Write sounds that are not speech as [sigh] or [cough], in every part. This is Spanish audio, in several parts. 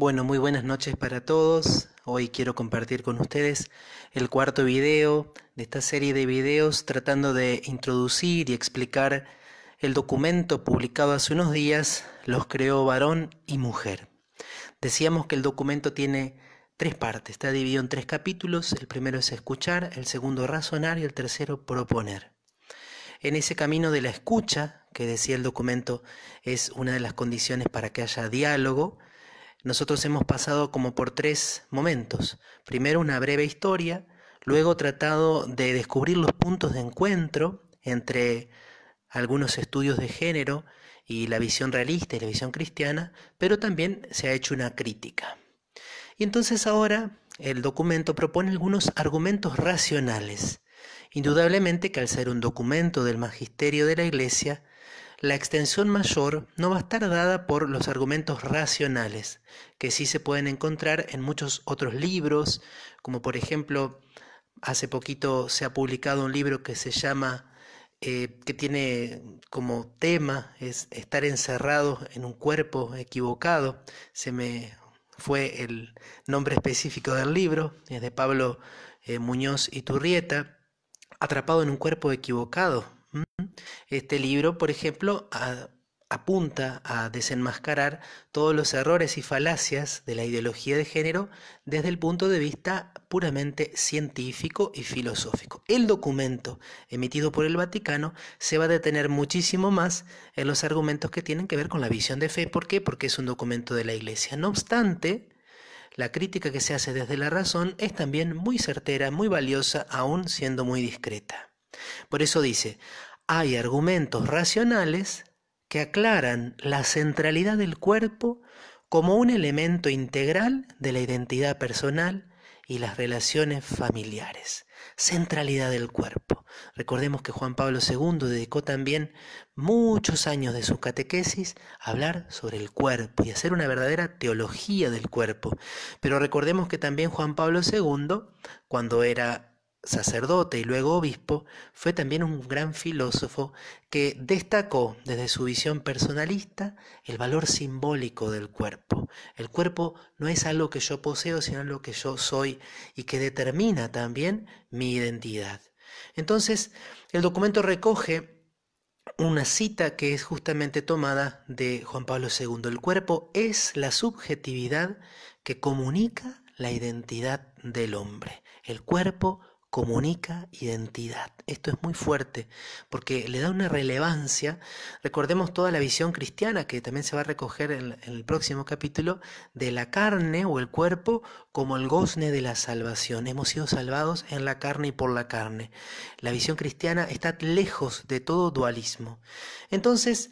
Bueno, muy buenas noches para todos. Hoy quiero compartir con ustedes el cuarto video de esta serie de videos tratando de introducir y explicar el documento publicado hace unos días, Los creó varón y mujer. Decíamos que el documento tiene tres partes, está dividido en tres capítulos. El primero es escuchar, el segundo razonar y el tercero proponer. En ese camino de la escucha, que decía el documento, es una de las condiciones para que haya diálogo, nosotros hemos pasado como por tres momentos. Primero una breve historia, luego tratado de descubrir los puntos de encuentro entre algunos estudios de género y la visión realista y la visión cristiana, pero también se ha hecho una crítica. Y entonces ahora el documento propone algunos argumentos racionales. Indudablemente que al ser un documento del magisterio de la Iglesia, la extensión mayor no va a estar dada por los argumentos racionales, que sí se pueden encontrar en muchos otros libros, como por ejemplo, hace poquito se ha publicado un libro que se llama, eh, que tiene como tema, es estar encerrado en un cuerpo equivocado. Se me fue el nombre específico del libro, es de Pablo eh, Muñoz y Turrieta, Atrapado en un cuerpo equivocado, este libro, por ejemplo, apunta a desenmascarar todos los errores y falacias de la ideología de género desde el punto de vista puramente científico y filosófico. El documento emitido por el Vaticano se va a detener muchísimo más en los argumentos que tienen que ver con la visión de fe. ¿Por qué? Porque es un documento de la Iglesia. No obstante, la crítica que se hace desde la razón es también muy certera, muy valiosa, aún siendo muy discreta. Por eso dice, hay argumentos racionales que aclaran la centralidad del cuerpo como un elemento integral de la identidad personal y las relaciones familiares. Centralidad del cuerpo. Recordemos que Juan Pablo II dedicó también muchos años de su catequesis a hablar sobre el cuerpo y hacer una verdadera teología del cuerpo. Pero recordemos que también Juan Pablo II, cuando era sacerdote y luego obispo, fue también un gran filósofo que destacó desde su visión personalista el valor simbólico del cuerpo. El cuerpo no es algo que yo poseo, sino algo que yo soy y que determina también mi identidad. Entonces, el documento recoge una cita que es justamente tomada de Juan Pablo II. El cuerpo es la subjetividad que comunica la identidad del hombre. El cuerpo comunica identidad. Esto es muy fuerte porque le da una relevancia. Recordemos toda la visión cristiana que también se va a recoger en, el próximo capítulo de la carne o el cuerpo como el gozne de la salvación. Hemos sido salvados en la carne y por la carne. La visión cristiana está lejos de todo dualismo. Entonces,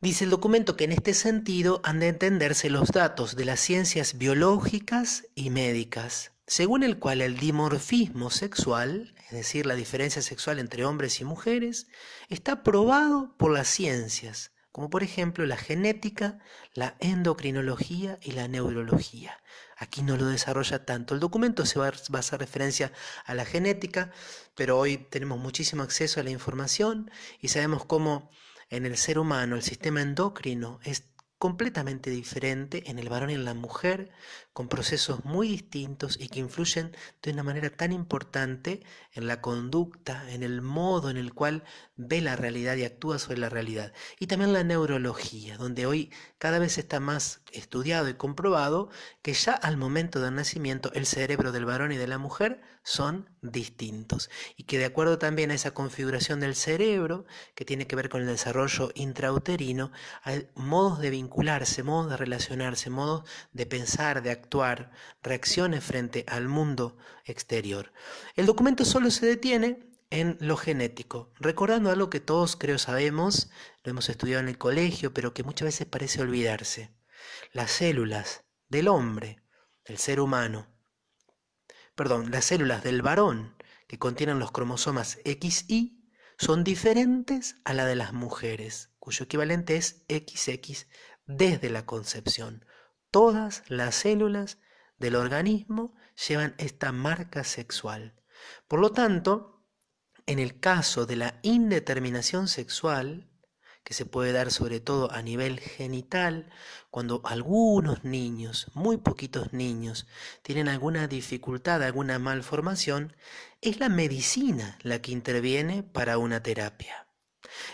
Dice el documento que en este sentido han de entenderse los datos de las ciencias biológicas y médicas, según el cual el dimorfismo sexual, es decir, la diferencia sexual entre hombres y mujeres, está probado por las ciencias, como por ejemplo la genética, la endocrinología y la neurología. Aquí no lo desarrolla tanto. El documento se va a hacer referencia a la genética, pero hoy tenemos muchísimo acceso a la información y sabemos cómo en el ser humano el sistema endocrino es completamente diferente en el varón y en la mujer, con procesos muy distintos y que influyen de una manera tan importante en la conducta, en el modo en el cual ve la realidad y actúa sobre la realidad. Y también la neurología, donde hoy cada vez está más estudiado y comprobado que ya al momento del nacimiento el cerebro del varón y de la mujer son distintos y que de acuerdo también a esa configuración del cerebro que tiene que ver con el desarrollo intrauterino, hay modos de vinculación vincularse, modos de relacionarse, modo de pensar, de actuar, reacciones frente al mundo exterior. El documento solo se detiene en lo genético, recordando algo que todos creo sabemos, lo hemos estudiado en el colegio, pero que muchas veces parece olvidarse. Las células del hombre, del ser humano, perdón, las células del varón que contienen los cromosomas XY son diferentes a la de las mujeres, cuyo equivalente es XX desde la concepción. Todas las células del organismo llevan esta marca sexual. Por lo tanto, en el caso de la indeterminación sexual, que se puede dar sobre todo a nivel genital, cuando algunos niños, muy poquitos niños, tienen alguna dificultad, alguna malformación, es la medicina la que interviene para una terapia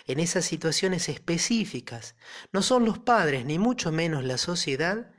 en esas situaciones específicas. No son los padres, ni mucho menos la sociedad,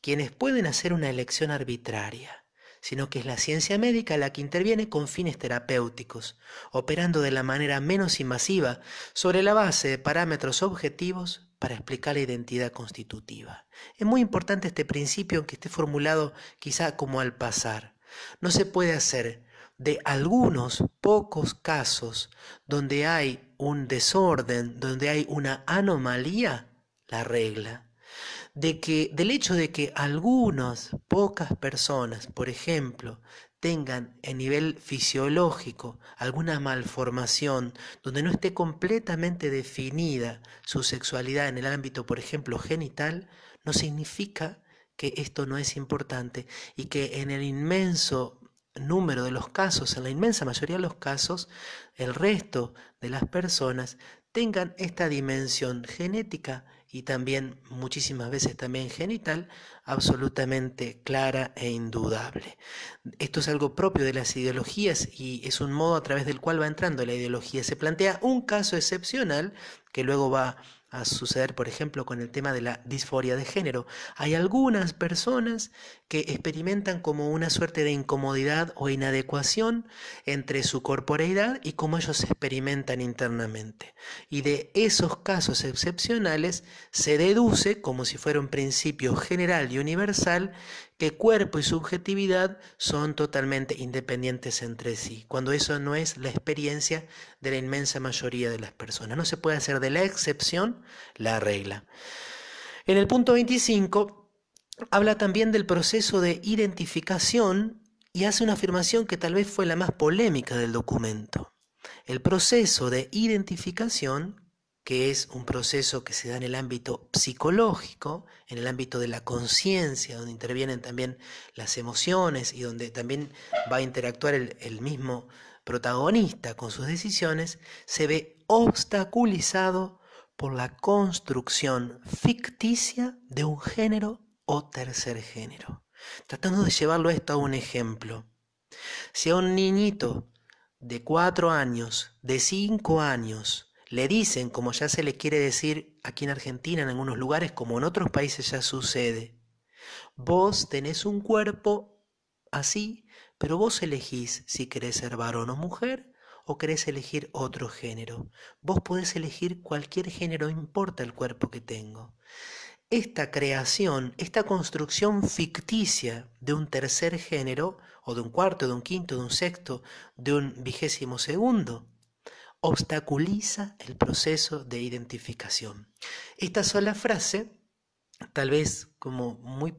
quienes pueden hacer una elección arbitraria, sino que es la ciencia médica la que interviene con fines terapéuticos, operando de la manera menos invasiva sobre la base de parámetros objetivos para explicar la identidad constitutiva. Es muy importante este principio, aunque esté formulado quizá como al pasar. No se puede hacer de algunos pocos casos donde hay un desorden, donde hay una anomalía, la regla. De que, del hecho de que algunas pocas personas, por ejemplo, tengan a nivel fisiológico alguna malformación, donde no esté completamente definida su sexualidad en el ámbito, por ejemplo, genital, no significa que esto no es importante y que en el inmenso número de los casos, en la inmensa mayoría de los casos, el resto de las personas tengan esta dimensión genética y también muchísimas veces también genital absolutamente clara e indudable. Esto es algo propio de las ideologías y es un modo a través del cual va entrando la ideología. Se plantea un caso excepcional que luego va a suceder, por ejemplo, con el tema de la disforia de género. Hay algunas personas que experimentan como una suerte de incomodidad o inadecuación entre su corporeidad y cómo ellos se experimentan internamente. Y de esos casos excepcionales se deduce, como si fuera un principio general y universal, cuerpo y subjetividad son totalmente independientes entre sí, cuando eso no es la experiencia de la inmensa mayoría de las personas. No se puede hacer de la excepción la regla. En el punto 25 habla también del proceso de identificación y hace una afirmación que tal vez fue la más polémica del documento. El proceso de identificación que es un proceso que se da en el ámbito psicológico, en el ámbito de la conciencia, donde intervienen también las emociones y donde también va a interactuar el, mismo protagonista con sus decisiones, se ve obstaculizado por la construcción ficticia de un género o tercer género. Tratando de llevarlo esto a un ejemplo. Si a un niñito de cuatro años, de cinco años, le dicen, como ya se le quiere decir aquí en Argentina, en algunos lugares, como en otros países ya sucede, vos tenés un cuerpo así, pero vos elegís si querés ser varón o mujer o querés elegir otro género. Vos podés elegir cualquier género, importa el cuerpo que tengo. Esta creación, esta construcción ficticia de un tercer género, o de un cuarto, de un quinto, de un sexto, de un vigésimo segundo, obstaculiza el proceso de identificación. Esta sola frase, tal vez como muy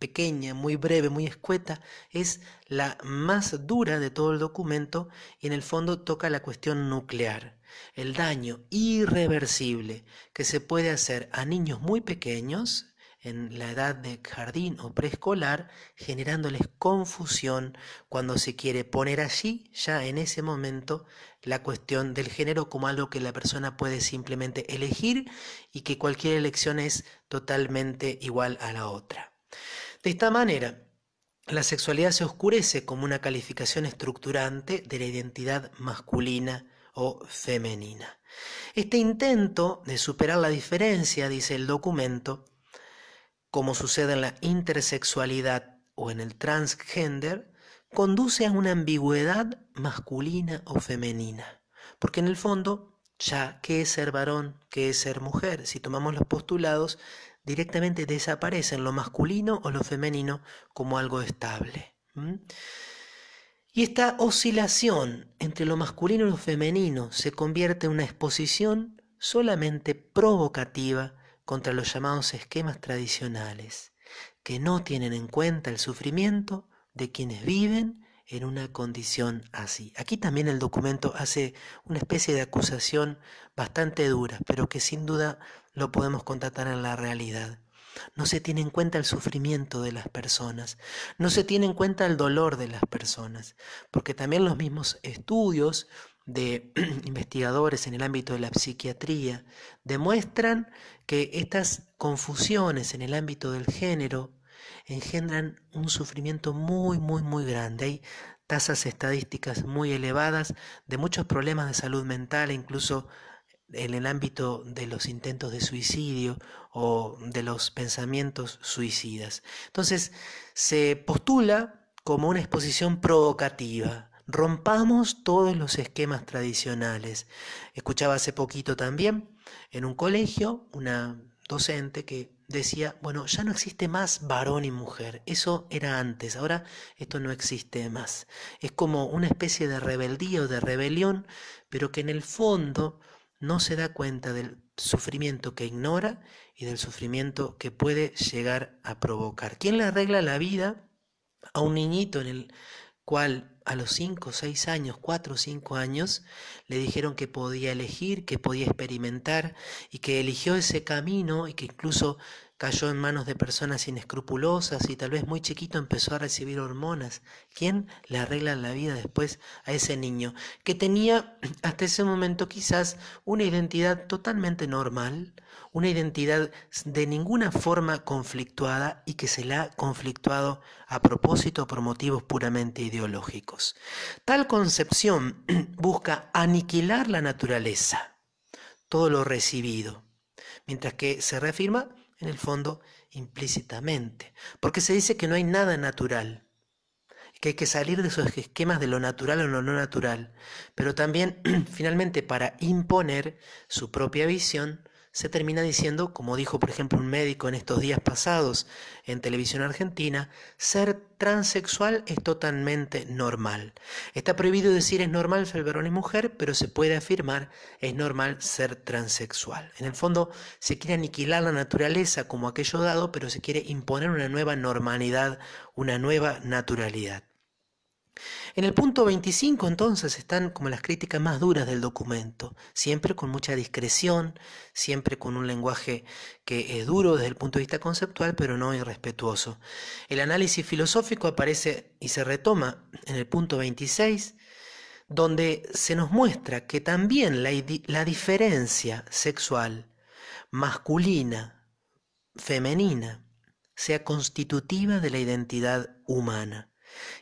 pequeña, muy breve, muy escueta, es la más dura de todo el documento y en el fondo toca la cuestión nuclear, el daño irreversible que se puede hacer a niños muy pequeños en la edad de jardín o preescolar, generándoles confusión cuando se quiere poner allí, ya en ese momento, la cuestión del género como algo que la persona puede simplemente elegir y que cualquier elección es totalmente igual a la otra. De esta manera, la sexualidad se oscurece como una calificación estructurante de la identidad masculina o femenina. Este intento de superar la diferencia, dice el documento, como sucede en la intersexualidad o en el transgender, conduce a una ambigüedad masculina o femenina. Porque en el fondo, ya qué es ser varón, qué es ser mujer, si tomamos los postulados, directamente desaparecen lo masculino o lo femenino como algo estable. Y esta oscilación entre lo masculino y lo femenino se convierte en una exposición solamente provocativa contra los llamados esquemas tradicionales, que no tienen en cuenta el sufrimiento de quienes viven en una condición así. Aquí también el documento hace una especie de acusación bastante dura, pero que sin duda lo podemos contratar en la realidad. No se tiene en cuenta el sufrimiento de las personas, no se tiene en cuenta el dolor de las personas, porque también los mismos estudios de [clears throat] investigadores en el ámbito de la psiquiatría demuestran que estas confusiones en el ámbito del género engendran un sufrimiento muy, muy, muy grande. Hay tasas estadísticas muy elevadas de muchos problemas de salud mental incluso en el ámbito de los intentos de suicidio o de los pensamientos suicidas. Entonces, se postula como una exposición provocativa Rompamos todos los esquemas tradicionales. Escuchaba hace poquito también en un colegio una docente que decía, bueno, ya no existe más varón y mujer, eso era antes, ahora esto no existe más. Es como una especie de rebeldía o de rebelión, pero que en el fondo no se da cuenta del sufrimiento que ignora y del sufrimiento que puede llegar a provocar. ¿Quién le arregla la vida a un niñito en el cual a los 5, 6 años, 4 o 5 años, le dijeron que podía elegir, que podía experimentar y que eligió ese camino y que incluso Cayó en manos de personas inescrupulosas y tal vez muy chiquito empezó a recibir hormonas. ¿Quién le arregla la vida después a ese niño que tenía [clears throat] hasta ese momento quizás una identidad totalmente normal, una identidad de ninguna forma conflictuada y que se la ha conflictuado a propósito por motivos puramente ideológicos? Tal concepción [clears throat] busca aniquilar la naturaleza, todo lo recibido mientras que se reafirma en el fondo implícitamente, porque se dice que no hay nada natural, que hay que salir de esos esquemas de lo natural o lo no natural, pero también [clears throat] finalmente para imponer su propia visión, se termina diciendo, como dijo por ejemplo un médico en estos días pasados en televisión argentina, ser transexual es totalmente normal. Está prohibido decir es normal ser varón y mujer, pero se puede afirmar es normal ser transexual. En el fondo se quiere aniquilar la naturaleza como aquello dado, pero se quiere imponer una nueva normalidad, una nueva naturalidad. En el punto 25 entonces están como las críticas más duras del documento, siempre con mucha discreción, siempre con un lenguaje que es duro desde el punto de vista conceptual, pero no irrespetuoso. El análisis filosófico aparece y se retoma en el punto 26, donde se nos muestra que también la, la diferencia sexual masculina, femenina, sea constitutiva de la identidad humana.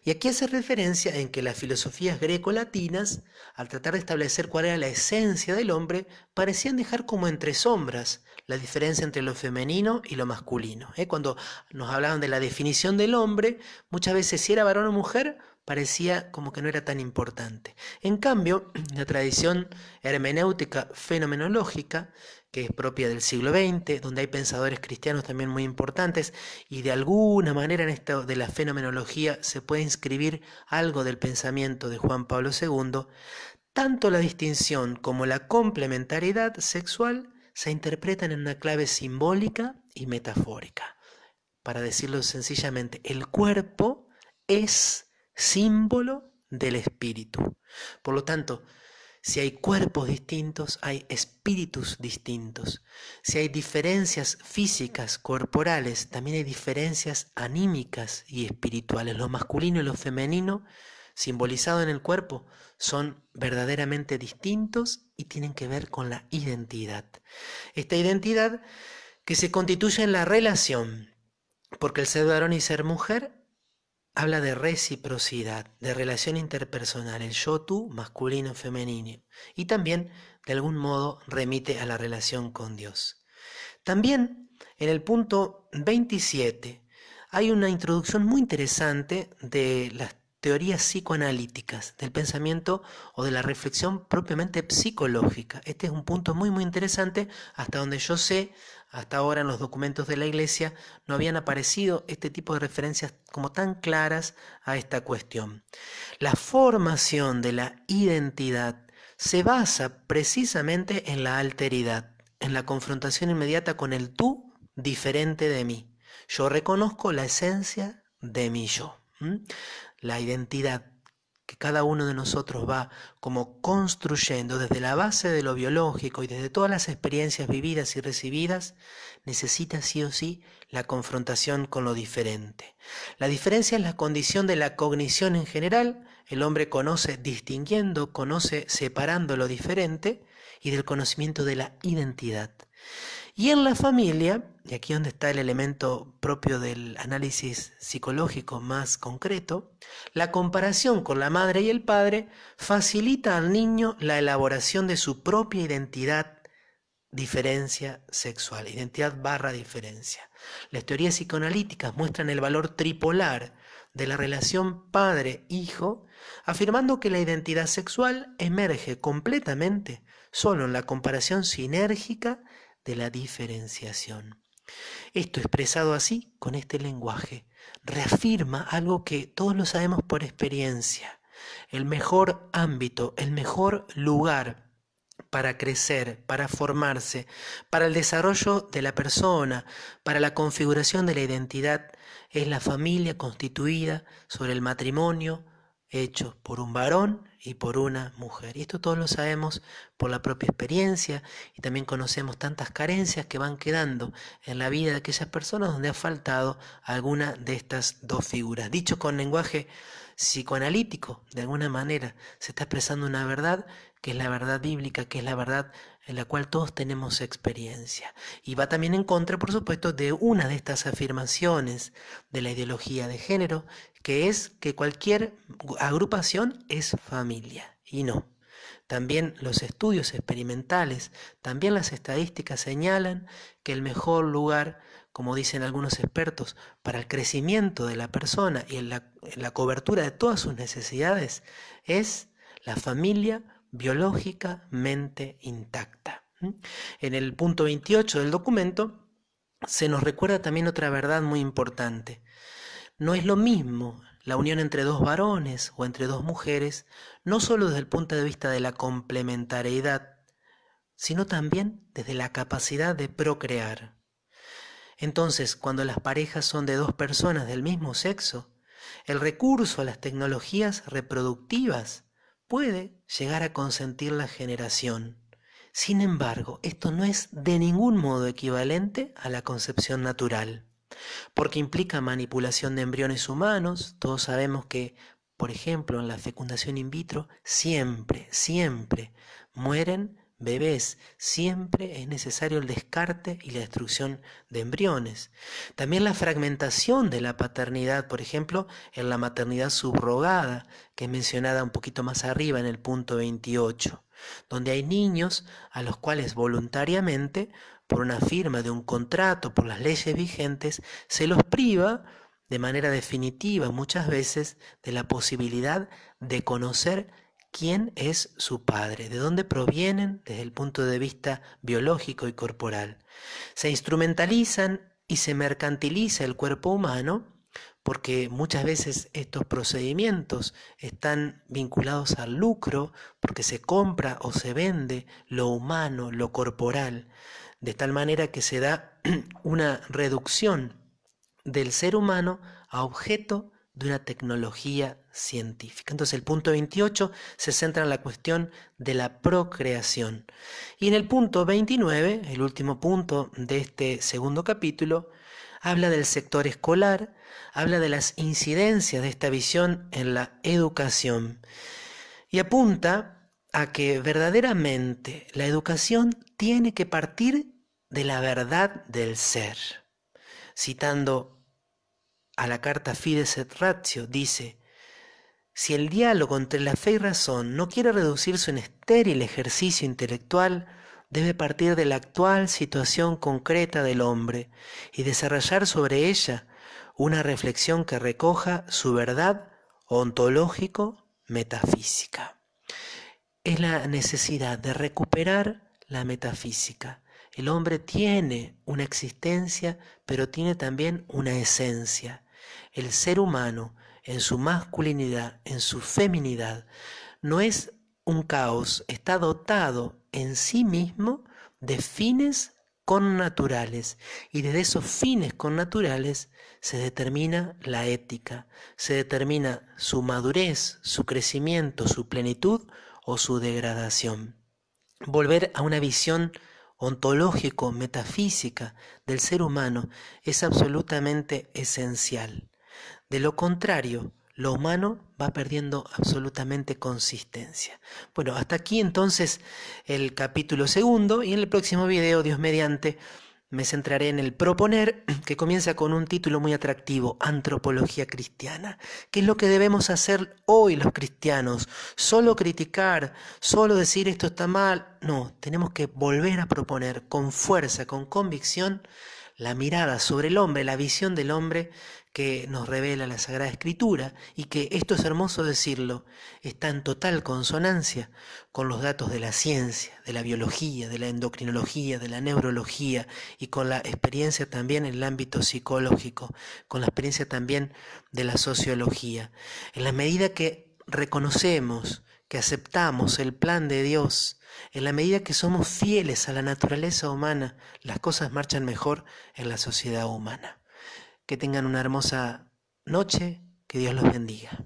Y aquí hace referencia en que las filosofías greco-latinas, al tratar de establecer cuál era la esencia del hombre, parecían dejar como entre sombras la diferencia entre lo femenino y lo masculino. ¿eh? Cuando nos hablaban de la definición del hombre, muchas veces si era varón o mujer, parecía como que no era tan importante. En cambio, [clears throat] la tradición hermenéutica fenomenológica que es propia del siglo XX, donde hay pensadores cristianos también muy importantes, y de alguna manera en esto de la fenomenología se puede inscribir algo del pensamiento de Juan Pablo II, tanto la distinción como la complementariedad sexual se interpretan en una clave simbólica y metafórica. Para decirlo sencillamente, el cuerpo es símbolo del espíritu. Por lo tanto, si hay cuerpos distintos, hay espíritus distintos. Si hay diferencias físicas, corporales, también hay diferencias anímicas y espirituales. Lo masculino y lo femenino, simbolizado en el cuerpo, son verdaderamente distintos y tienen que ver con la identidad. Esta identidad que se constituye en la relación, porque el ser varón y ser mujer habla de reciprocidad, de relación interpersonal, el yo-tú masculino-femenino, y también de algún modo remite a la relación con Dios. También en el punto 27 hay una introducción muy interesante de las teorías psicoanalíticas, del pensamiento o de la reflexión propiamente psicológica. Este es un punto muy muy interesante, hasta donde yo sé, hasta ahora en los documentos de la Iglesia no habían aparecido este tipo de referencias como tan claras a esta cuestión. La formación de la identidad se basa precisamente en la alteridad, en la confrontación inmediata con el tú diferente de mí. Yo reconozco la esencia de mi yo, la identidad que cada uno de nosotros va como construyendo desde la base de lo biológico y desde todas las experiencias vividas y recibidas, necesita sí o sí la confrontación con lo diferente. La diferencia es la condición de la cognición en general, el hombre conoce distinguiendo, conoce separando lo diferente y del conocimiento de la identidad. Y en la familia, y aquí donde está el elemento propio del análisis psicológico más concreto, la comparación con la madre y el padre facilita al niño la elaboración de su propia identidad diferencia sexual, identidad barra diferencia. Las teorías psicoanalíticas muestran el valor tripolar de la relación padre-hijo, afirmando que la identidad sexual emerge completamente solo en la comparación sinérgica de la diferenciación. Esto expresado así, con este lenguaje, reafirma algo que todos lo sabemos por experiencia. El mejor ámbito, el mejor lugar para crecer, para formarse, para el desarrollo de la persona, para la configuración de la identidad, es la familia constituida sobre el matrimonio, hecho por un varón y por una mujer. Y esto todos lo sabemos por la propia experiencia y también conocemos tantas carencias que van quedando en la vida de aquellas personas donde ha faltado alguna de estas dos figuras. Dicho con lenguaje psicoanalítico, de alguna manera, se está expresando una verdad que es la verdad bíblica, que es la verdad en la cual todos tenemos experiencia. Y va también en contra, por supuesto, de una de estas afirmaciones de la ideología de género, que es que cualquier agrupación es familia. Y no. También los estudios experimentales, también las estadísticas señalan que el mejor lugar, como dicen algunos expertos, para el crecimiento de la persona y en la, la cobertura de todas sus necesidades es la familia biológicamente intacta. En el punto 28 del documento se nos recuerda también otra verdad muy importante. No es lo mismo la unión entre dos varones o entre dos mujeres, no solo desde el punto de vista de la complementariedad, sino también desde la capacidad de procrear. Entonces, cuando las parejas son de dos personas del mismo sexo, el recurso a las tecnologías reproductivas puede llegar a consentir la generación. Sin embargo, esto no es de ningún modo equivalente a la concepción natural, porque implica manipulación de embriones humanos. Todos sabemos que, por ejemplo, en la fecundación in vitro, siempre, siempre mueren bebés. Siempre es necesario el descarte y la destrucción de embriones. También la fragmentación de la paternidad, por ejemplo, en la maternidad subrogada, que es mencionada un poquito más arriba en el punto 28, donde hay niños a los cuales voluntariamente, por una firma de un contrato, por las leyes vigentes, se los priva de manera definitiva muchas veces de la posibilidad de conocer quién es su padre, de dónde provienen desde el punto de vista biológico y corporal. Se instrumentalizan y se mercantiliza el cuerpo humano porque muchas veces estos procedimientos están vinculados al lucro, porque se compra o se vende lo humano, lo corporal, de tal manera que se da [clears throat] una reducción del ser humano a objeto de una tecnología científica. Entonces el punto 28 se centra en la cuestión de la procreación. Y en el punto 29, el último punto de este segundo capítulo, habla del sector escolar, habla de las incidencias de esta visión en la educación y apunta a que verdaderamente la educación tiene que partir de la verdad del ser, citando a la carta Fides et Ratio, dice, si el diálogo entre la fe y razón no quiere reducirse en estéril ejercicio intelectual, debe partir de la actual situación concreta del hombre y desarrollar sobre ella una reflexión que recoja su verdad ontológico-metafísica. Es la necesidad de recuperar la metafísica. El hombre tiene una existencia, pero tiene también una esencia. El ser humano, en su masculinidad, en su feminidad, no es un caos, está dotado en sí mismo de fines connaturales y desde esos fines connaturales se determina la ética, se determina su madurez, su crecimiento, su plenitud o su degradación. Volver a una visión ontológico, metafísica del ser humano es absolutamente esencial. De lo contrario, lo humano va perdiendo absolutamente consistencia. Bueno, hasta aquí entonces el capítulo segundo y en el próximo video, Dios mediante, me centraré en el proponer, [clears throat] que comienza con un título muy atractivo, Antropología Cristiana. ¿Qué es lo que debemos hacer hoy los cristianos? ¿Solo criticar? ¿Solo decir esto está mal? No, tenemos que volver a proponer con fuerza, con convicción, la mirada sobre el hombre, la visión del hombre que nos revela la Sagrada Escritura y que, esto es hermoso decirlo, está en total consonancia con los datos de la ciencia, de la biología, de la endocrinología, de la neurología y con la experiencia también en el ámbito psicológico, con la experiencia también de la sociología. En la medida que reconocemos que aceptamos el plan de Dios, en la medida que somos fieles a la naturaleza humana, las cosas marchan mejor en la sociedad humana. Que tengan una hermosa noche, que Dios los bendiga.